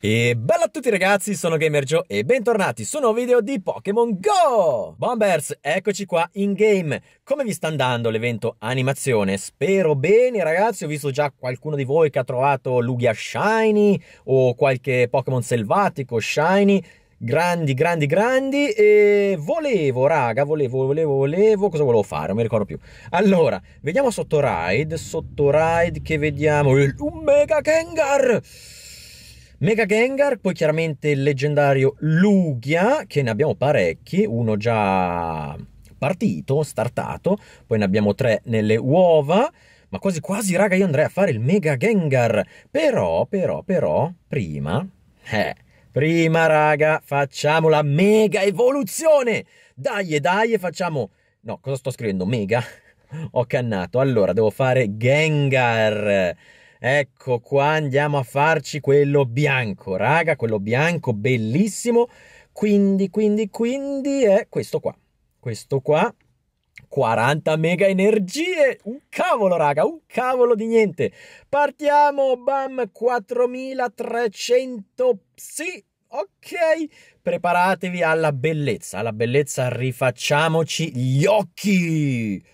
E bella a tutti ragazzi, sono GamerJo e bentornati su un nuovo video di Pokémon GO! Bombers, eccoci qua in game! Come vi sta andando l'evento animazione? Spero bene ragazzi, ho visto già qualcuno di voi che ha trovato Lugia Shiny o qualche Pokémon selvatico Shiny, grandi, grandi, grandi. E volevo, raga, volevo, volevo, volevo. Cosa volevo fare? Non mi ricordo più. Allora, vediamo sotto ride. Sotto ride che vediamo il un Mega Gengar. Mega Gengar, poi chiaramente il leggendario Lugia, che ne abbiamo parecchi, uno già partito, startato, poi ne abbiamo tre nelle uova, ma quasi quasi raga io andrei a fare il Mega Gengar, però, però, però, prima, eh, Prima raga, facciamo la mega evoluzione. Dai, dai, facciamo... No, cosa sto scrivendo? Mega? Ho cannato. Allora, devo fare Gengar. Ecco qua, andiamo a farci quello bianco, raga, quello bianco bellissimo. Quindi, quindi, quindi è eh, questo qua. Questo qua 40 mega energie! Un cavolo, raga, un cavolo di niente! Partiamo, bam, 4300, sì, ok, preparatevi alla bellezza, alla bellezza rifacciamoci gli occhi!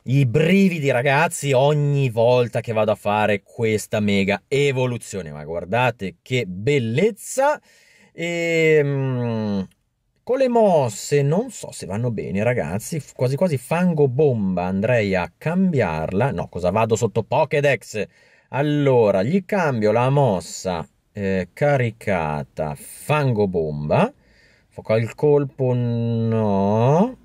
I brividi ragazzi ogni volta che vado a fare questa mega evoluzione, ma guardate che bellezza! E, ehm, con le mosse non so se vanno bene, ragazzi. Quasi quasi fango bomba. Andrei a cambiarla. No, cosa vado sotto Pokédex? Allora, gli cambio la mossa eh, caricata fango bomba. Foca colpo, no.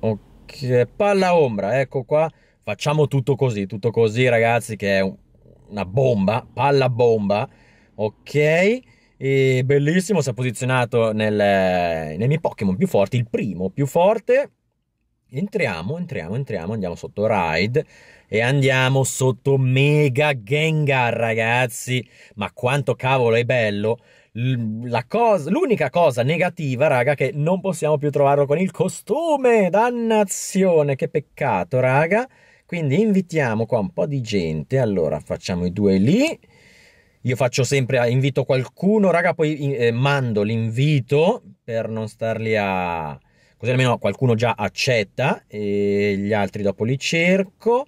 Ok, palla ombra, ecco qua. Facciamo tutto così, tutto così, ragazzi, che è una bomba, palla bomba. Ok e bellissimo, si è posizionato nel, nei miei Pokémon più forti, il primo più forte. Entriamo, entriamo, entriamo, andiamo sotto Ride e andiamo sotto Mega Gengar, ragazzi. Ma quanto cavolo è bello! Cosa, l'unica cosa negativa, raga, è che non possiamo più trovarlo con il costume. Dannazione, che peccato, raga. Quindi invitiamo qua un po' di gente. Allora, facciamo i due lì. Io faccio sempre, ah, invito qualcuno, raga, poi eh, mando l'invito per non starli a... Così almeno qualcuno già accetta e gli altri dopo li cerco.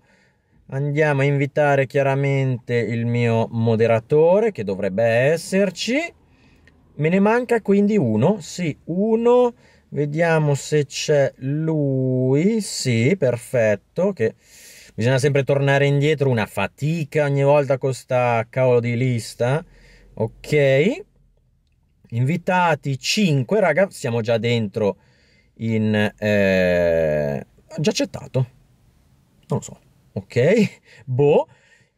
Andiamo a invitare chiaramente il mio moderatore che dovrebbe esserci. Me ne manca quindi uno, sì, uno. Vediamo se c'è lui, sì, perfetto, che bisogna sempre tornare indietro, una fatica ogni volta con sta cavolo di lista, ok? Invitati 5, raga, siamo già dentro in... Eh, già accettato, non lo so, ok? Boh,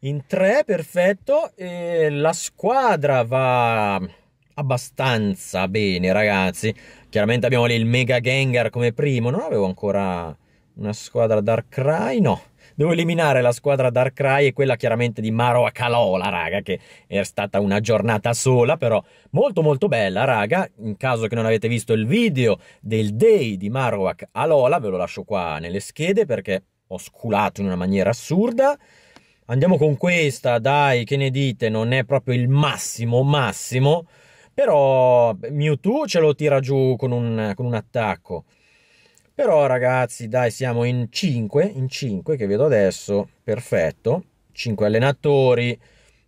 in 3, perfetto, e la squadra va abbastanza bene, ragazzi. Chiaramente abbiamo lì il Mega Gengar come primo. Non avevo ancora una squadra Darkrai, no. Devo eliminare la squadra Darkrai e quella chiaramente di Maro Akalola, raga, che è stata una giornata sola, però molto molto bella, raga. In caso che non avete visto il video del day di Marowak Alola, ve lo lascio qua nelle schede perché ho sculato in una maniera assurda. Andiamo con questa, dai, che ne dite? Non è proprio il massimo, massimo, però Mewtwo ce lo tira giù con un, con un attacco. Però ragazzi, dai, siamo in 5, in 5 che vedo adesso, perfetto, 5 allenatori,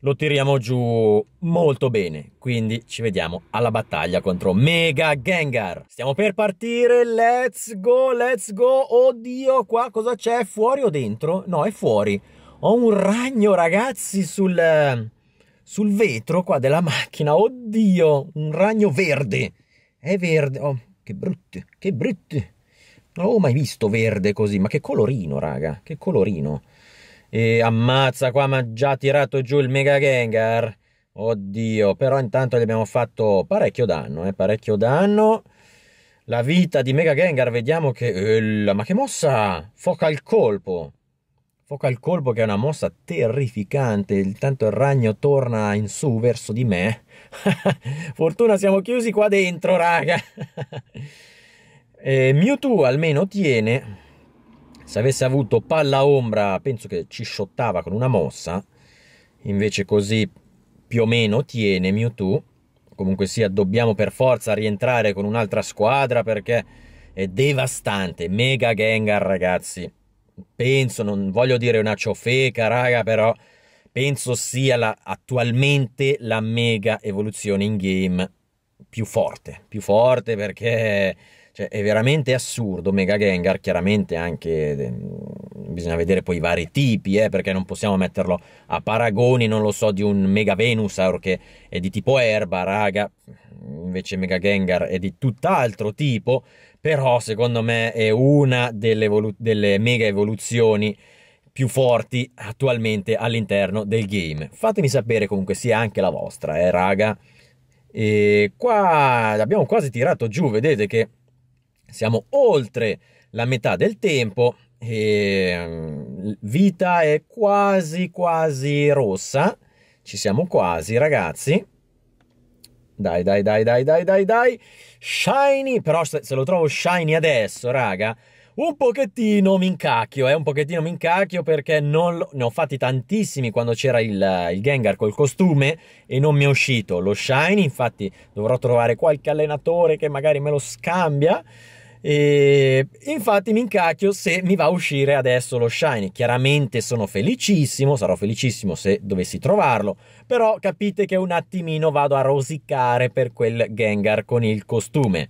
lo tiriamo giù molto bene, quindi ci vediamo alla battaglia contro Mega Gengar. Stiamo per partire, let's go, let's go, oddio, qua cosa c'è, fuori o dentro? No, è fuori. Ho un ragno ragazzi sul, sul vetro qua della macchina, oddio, un ragno verde, è verde, oh, che brutto, che brutto. Non l'avevo mai visto verde così, ma che colorino, raga, che colorino. E ammazza qua, ma già tirato giù il Mega Gengar. Oddio, però intanto gli abbiamo fatto parecchio danno, eh, parecchio danno. La vita di Mega Gengar, vediamo che... Ella, eh, ma che mossa! Foca al colpo! Foca al colpo che è una mossa terrificante, intanto il ragno torna in su verso di me. Fortuna siamo chiusi qua dentro, raga. E Mewtwo almeno tiene. Se avesse avuto palla ombra, penso che ci sciottava con una mossa. Invece così più o meno tiene Mewtwo. Comunque sia, dobbiamo per forza rientrare con un'altra squadra perché è devastante. Mega Gengar, ragazzi. Penso, non voglio dire una ciofeca, raga, però penso sia la, attualmente la mega evoluzione in game più forte. Più forte perché cioè, è veramente assurdo. Mega Gengar, chiaramente anche ehm, bisogna vedere poi i vari tipi, eh, perché non possiamo metterlo a paragoni, non lo so, di un Mega Venusaur che è di tipo erba, raga, invece Mega Gengar è di tutt'altro tipo, però secondo me è una delle, evolu- delle mega evoluzioni più forti attualmente all'interno del game. Fatemi sapere comunque sia anche la vostra, eh, raga. E qua abbiamo quasi tirato giù, vedete che siamo oltre la metà del tempo e mm, vita è quasi quasi rossa ci siamo quasi ragazzi dai dai dai dai dai dai dai shiny però se lo trovo shiny adesso raga un pochettino mi incacchio, eh, un pochettino mi incacchio perché lo... ne ho fatti tantissimi quando c'era il, il, Gengar col costume e non mi è uscito lo Shiny, infatti dovrò trovare qualche allenatore che magari me lo scambia, e infatti mi incacchio se mi va a uscire adesso lo shiny. Chiaramente sono felicissimo, sarò felicissimo se dovessi trovarlo, però capite che un attimino vado a rosicare per quel Gengar con il costume.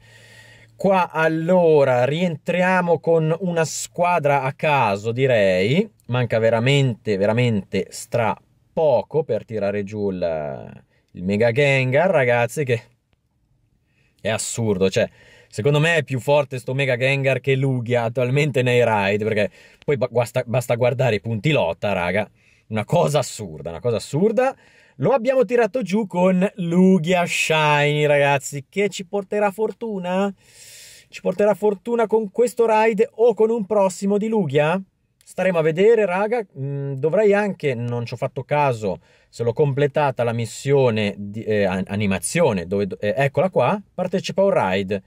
Qua allora rientriamo con una squadra a caso, direi. Manca veramente, veramente stra poco per tirare giù il, il Mega Gengar, ragazzi, che è assurdo, cioè Secondo me è più forte sto Mega Gengar che Lugia attualmente nei raid, perché poi basta, basta guardare i punti lotta, raga. Una cosa assurda, una cosa assurda. Lo abbiamo tirato giù con Lugia Shiny, ragazzi, che ci porterà fortuna? Ci porterà fortuna con questo raid o con un prossimo di Lugia? Staremo a vedere, raga. Mm, dovrei anche, non ci ho fatto caso, se l'ho completata la missione di eh, animazione, dove, eh, eccola qua, partecipa a un ride.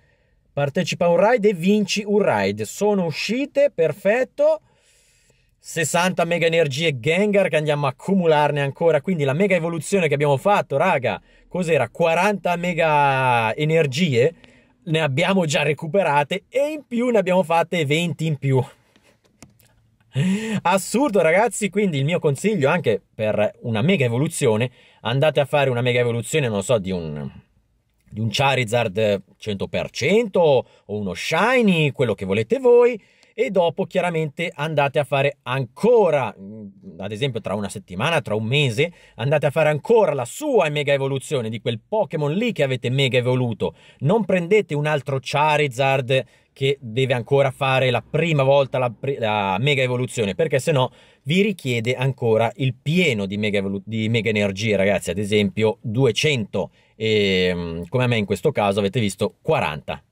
Partecipa a un ride e vinci un ride. Sono uscite, perfetto. 60 mega energie Gengar che andiamo a accumularne ancora. Quindi la mega evoluzione che abbiamo fatto, raga, cos'era? 40 mega energie. Ne abbiamo già recuperate e in più ne abbiamo fatte 20 in più. Assurdo ragazzi, quindi il mio consiglio anche per una mega evoluzione, andate a fare una mega evoluzione, non so, di un di un Charizard 100% o uno Shiny, quello che volete voi, e dopo chiaramente andate a fare ancora, mm, ad esempio tra una settimana, tra un mese, andate a fare ancora la sua mega evoluzione di quel Pokémon lì che avete mega evoluto. Non prendete un altro Charizard che deve ancora fare la prima volta la, la mega evoluzione, perché se no vi richiede ancora il pieno di mega, di mega energie, ragazzi, ad esempio 200 e ehm, come a me in questo caso avete visto 40.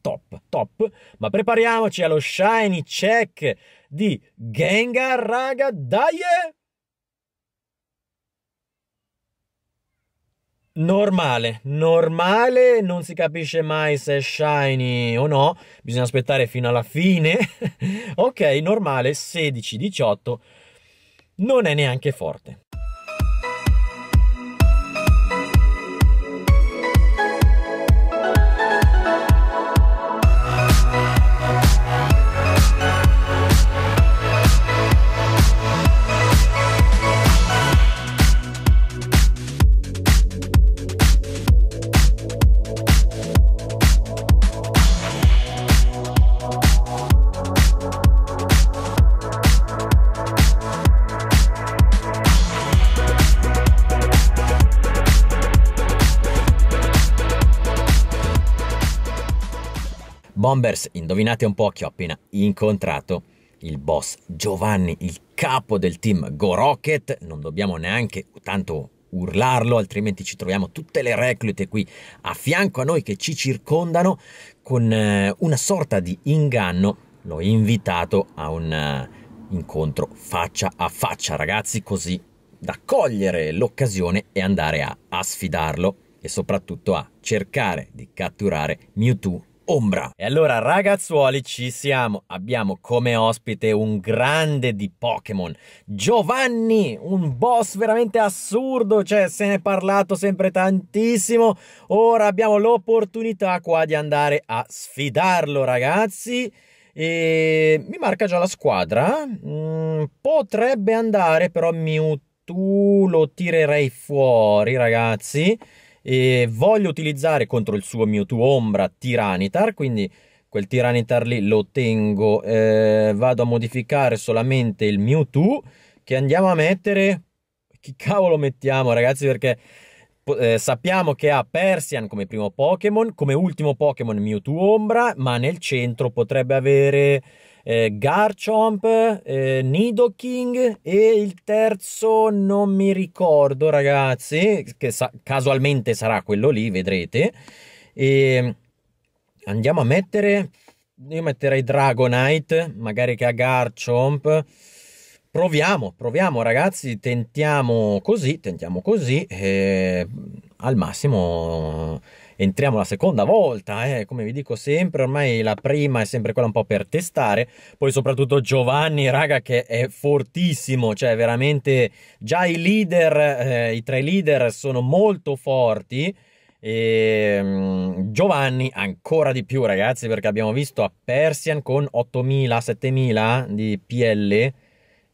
Top, top, ma prepariamoci allo shiny check di Gengar, raga, dai! normale, normale, non si capisce mai se è shiny o no, bisogna aspettare fino alla fine. ok, normale 16-18 non è neanche forte. Bombers, indovinate un po' che ho appena incontrato il boss Giovanni, il capo del team Go Rocket, non dobbiamo neanche tanto urlarlo, altrimenti ci troviamo tutte le reclute qui a fianco a noi che ci circondano con eh, una sorta di inganno. L'ho invitato a un eh, incontro faccia a faccia, ragazzi, così da cogliere l'occasione e andare a, a sfidarlo e soprattutto a cercare di catturare Mewtwo Ombra. E allora ragazzuoli ci siamo, abbiamo come ospite un grande di Pokémon, Giovanni, un boss veramente assurdo, cioè se ne è parlato sempre tantissimo, ora abbiamo l'opportunità qua di andare a sfidarlo ragazzi. E mi marca già la squadra, mm, potrebbe andare però Mewtwo lo tirerei fuori ragazzi e voglio utilizzare contro il suo Mewtwo Ombra Tiranitar, quindi quel Tiranitar lì lo tengo, eh, vado a modificare solamente il Mewtwo che andiamo a mettere... Chi cavolo mettiamo ragazzi perché eh, sappiamo che ha Persian come primo Pokémon, come ultimo Pokémon Mewtwo Ombra, ma nel centro potrebbe avere eh, Garchomp, eh, Nidoking e il terzo non mi ricordo ragazzi, che sa casualmente sarà quello lì, vedrete. E ehm, andiamo a mettere, io metterei Dragonite, magari che ha Garchomp proviamo, proviamo ragazzi, tentiamo così, tentiamo così e al massimo eh, entriamo la seconda volta, eh. come vi dico sempre, ormai la prima è sempre quella un po' per testare, poi soprattutto Giovanni, raga, che è fortissimo, cioè veramente già i leader, eh, i tre leader sono molto forti, e mm, Giovanni ancora di più ragazzi perché abbiamo visto a Persian con 8000 7000 di PL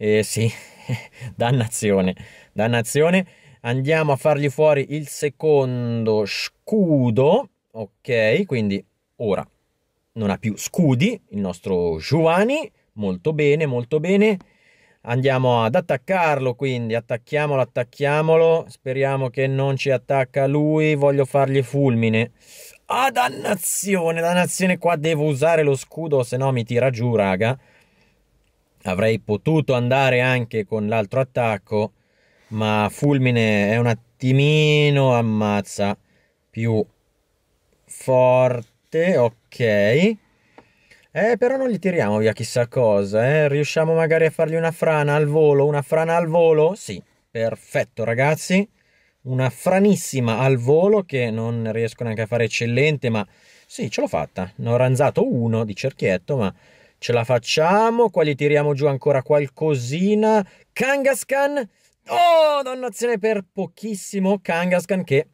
eh sì, dannazione, dannazione. Andiamo a fargli fuori il secondo scudo, ok? Quindi ora non ha più scudi il nostro Giovanni, molto bene, molto bene. Andiamo ad attaccarlo, quindi attacchiamolo, attacchiamolo. Speriamo che non ci attacca lui, voglio fargli fulmine. Ah, dannazione, dannazione, qua devo usare lo scudo, se no mi tira giù, raga avrei potuto andare anche con l'altro attacco, ma Fulmine è un attimino ammazza più forte, ok. Eh, però non gli tiriamo via chissà cosa, eh. Riusciamo magari a fargli una frana al volo, una frana al volo? Sì, perfetto ragazzi. Una franissima al volo che non riesco neanche a fare eccellente, ma sì, ce l'ho fatta. Ne ho ranzato uno di cerchietto, ma Ce la facciamo, qua gli tiriamo giù ancora qualcosina. Kangaskhan! Oh, dannazione per pochissimo Kangaskhan che...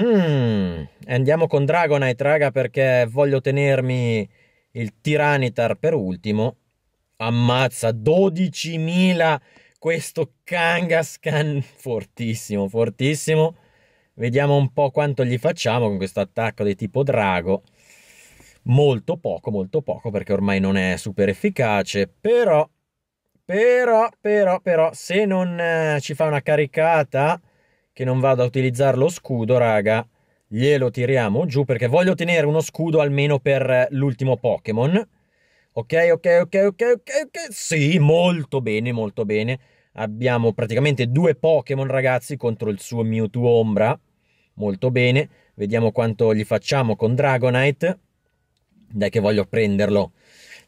Hmm. Andiamo con Dragonite, raga, perché voglio tenermi il Tiranitar per ultimo. Ammazza, 12.000 questo Kangaskhan, fortissimo, fortissimo. Vediamo un po' quanto gli facciamo con questo attacco di tipo drago molto poco, molto poco perché ormai non è super efficace, però, però, però, però, se non eh, ci fa una caricata che non vada a utilizzare lo scudo, raga, glielo tiriamo giù perché voglio tenere uno scudo almeno per l'ultimo Pokémon. Ok, ok, ok, ok, ok, ok, sì, molto bene, molto bene. Abbiamo praticamente due Pokémon, ragazzi, contro il suo Mewtwo Ombra. Molto bene. Vediamo quanto gli facciamo con Dragonite dai che voglio prenderlo.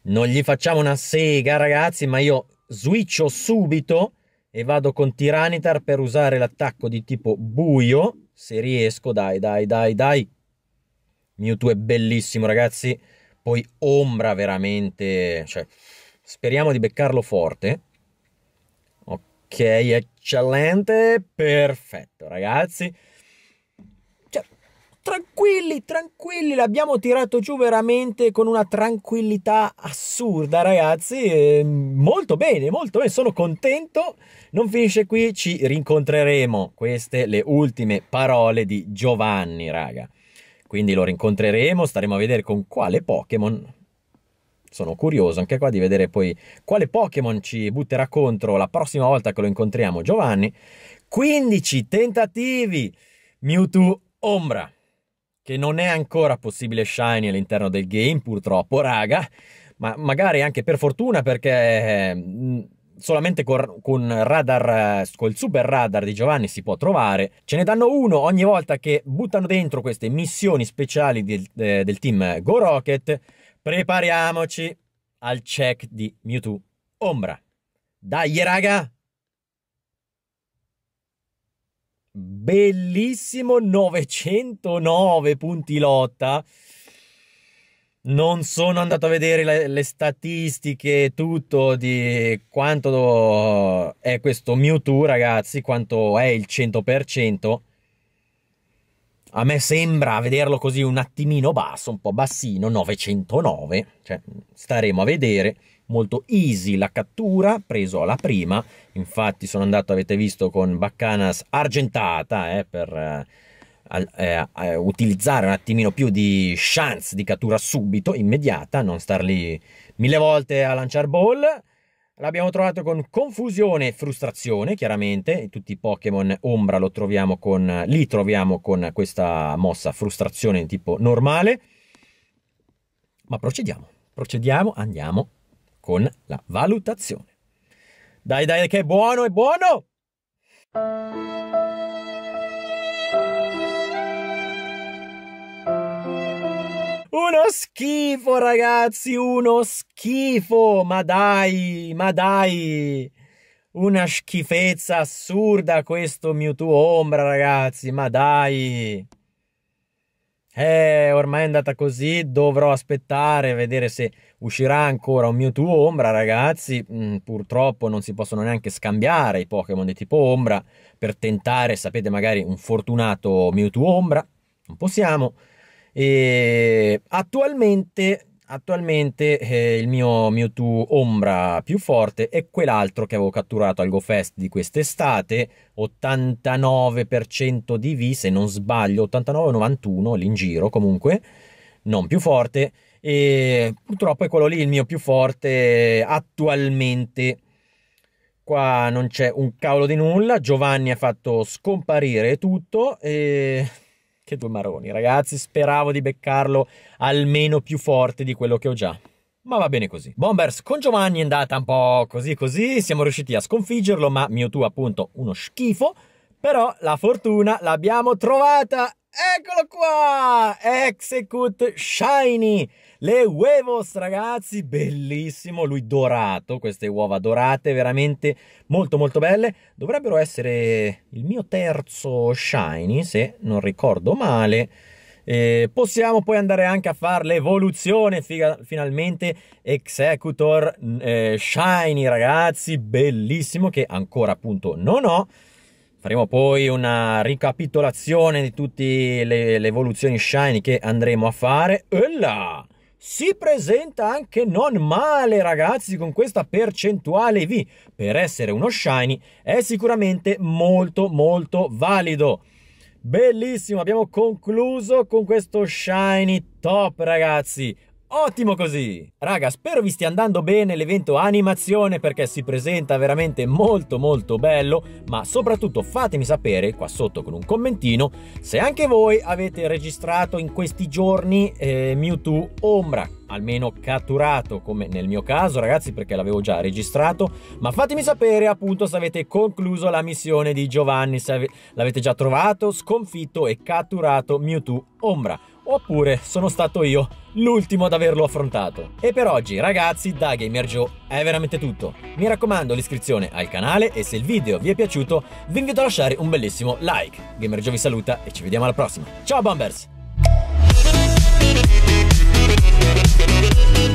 Non gli facciamo una sega, ragazzi, ma io switcho subito e vado con Tiranitar per usare l'attacco di tipo buio. Se riesco, dai, dai, dai, dai. Mewtwo è bellissimo, ragazzi. Poi ombra veramente... Cioè, speriamo di beccarlo forte. Ok, eccellente. Perfetto, ragazzi tranquilli, tranquilli, l'abbiamo tirato giù veramente con una tranquillità assurda, ragazzi. Eh, molto bene, molto bene, sono contento. Non finisce qui, ci rincontreremo. Queste le ultime parole di Giovanni, raga. Quindi lo rincontreremo, staremo a vedere con quale Pokémon. Sono curioso anche qua di vedere poi quale Pokémon ci butterà contro la prossima volta che lo incontriamo, Giovanni. 15 tentativi. Mewtwo Ombra che non è ancora possibile shiny all'interno del game, purtroppo, raga, ma magari anche per fortuna perché mm, solamente con radar, col super radar di Giovanni si può trovare. Ce ne danno uno ogni volta che buttano dentro queste missioni speciali del, del team Go Rocket. Prepariamoci al check di Mewtwo Ombra. Dai, raga! bellissimo 909 punti lotta. Non sono andato a vedere le, le statistiche, tutto di quanto è questo Mewtwo, ragazzi, quanto è il 100%. A me sembra vederlo così un attimino basso, un po' bassino, 909, cioè staremo a vedere molto easy la cattura, preso alla prima, infatti sono andato, avete visto, con Baccanas argentata eh, per eh, eh, eh, utilizzare un attimino più di chance di cattura subito, immediata, non star lì mille volte a lanciare ball. L'abbiamo trovato con confusione e frustrazione, chiaramente. Tutti i Pokémon ombra troviamo con, li troviamo con questa mossa frustrazione tipo normale. Ma procediamo, procediamo, andiamo con la valutazione. Dai, dai, che è buono, è buono! Uno schifo, ragazzi, uno schifo! Ma dai, ma dai! Una schifezza assurda questo Mewtwo Ombra, ragazzi, ma dai! eh, ormai è andata così, dovrò aspettare, vedere se uscirà ancora un Mewtwo Ombra, ragazzi. Mm, purtroppo non si possono neanche scambiare i Pokémon di tipo Ombra per tentare, sapete, magari un fortunato Mewtwo Ombra. Non possiamo. E attualmente Attualmente eh, il mio Mewtwo ombra più forte è quell'altro che avevo catturato al GoFest di quest'estate, 89% di V se non sbaglio, 89-91 lì in giro comunque, non più forte e purtroppo è quello lì il mio più forte attualmente. Qua non c'è un cavolo di nulla, Giovanni ha fatto scomparire tutto e che due maroni, ragazzi, speravo di beccarlo almeno più forte di quello che ho già ma va bene così. Bombers con Giovanni è andata un po' così così, siamo riusciti a sconfiggerlo, ma Mewtwo appunto uno schifo, però la fortuna l'abbiamo trovata, eccolo qua, è Execute Shiny, le huevos ragazzi, bellissimo, lui dorato, queste uova dorate, veramente molto molto belle, dovrebbero essere il mio terzo Shiny, se non ricordo male, eh, possiamo poi andare anche a fare l'evoluzione finalmente Executor eh, Shiny ragazzi bellissimo che ancora appunto non ho Faremo poi una ricapitolazione di tutte le, le evoluzioni shiny che andremo a fare. Ulla! Si presenta anche non male ragazzi con questa percentuale V. Per essere uno shiny è sicuramente molto molto valido. Bellissimo, abbiamo concluso con questo shiny top ragazzi. Ottimo così! Raga, spero vi stia andando bene l'evento animazione perché si presenta veramente molto molto bello, ma soprattutto fatemi sapere qua sotto con un commentino se anche voi avete registrato in questi giorni eh, Mewtwo Ombra, almeno catturato come nel mio caso ragazzi perché l'avevo già registrato, ma fatemi sapere appunto se avete concluso la missione di Giovanni, se l'avete già trovato, sconfitto e catturato Mewtwo Ombra oppure sono stato io l'ultimo ad averlo affrontato. E per oggi ragazzi da Gamer Joe è veramente tutto. Mi raccomando l'iscrizione al canale e se il video vi è piaciuto vi invito a lasciare un bellissimo like. Gamer Joe vi saluta e ci vediamo alla prossima. Ciao Bombers! We'll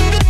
be right back.